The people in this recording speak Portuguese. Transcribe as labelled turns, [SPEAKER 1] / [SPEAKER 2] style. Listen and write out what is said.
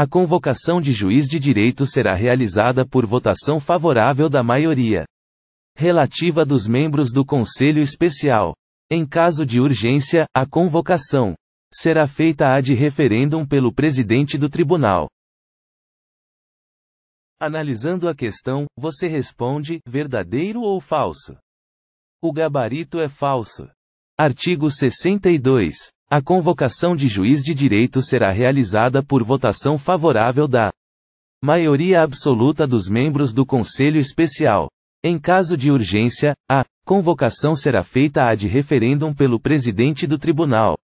[SPEAKER 1] A convocação de juiz de direito será realizada por votação favorável da maioria relativa dos membros do Conselho Especial. Em caso de urgência, a convocação será feita ad referendum pelo presidente do tribunal. Analisando a questão, você responde: verdadeiro ou falso? O gabarito é falso. Artigo 62. A convocação de juiz de direito será realizada por votação favorável da maioria absoluta dos membros do Conselho Especial. Em caso de urgência, a convocação será feita ad referendum pelo presidente
[SPEAKER 2] do tribunal.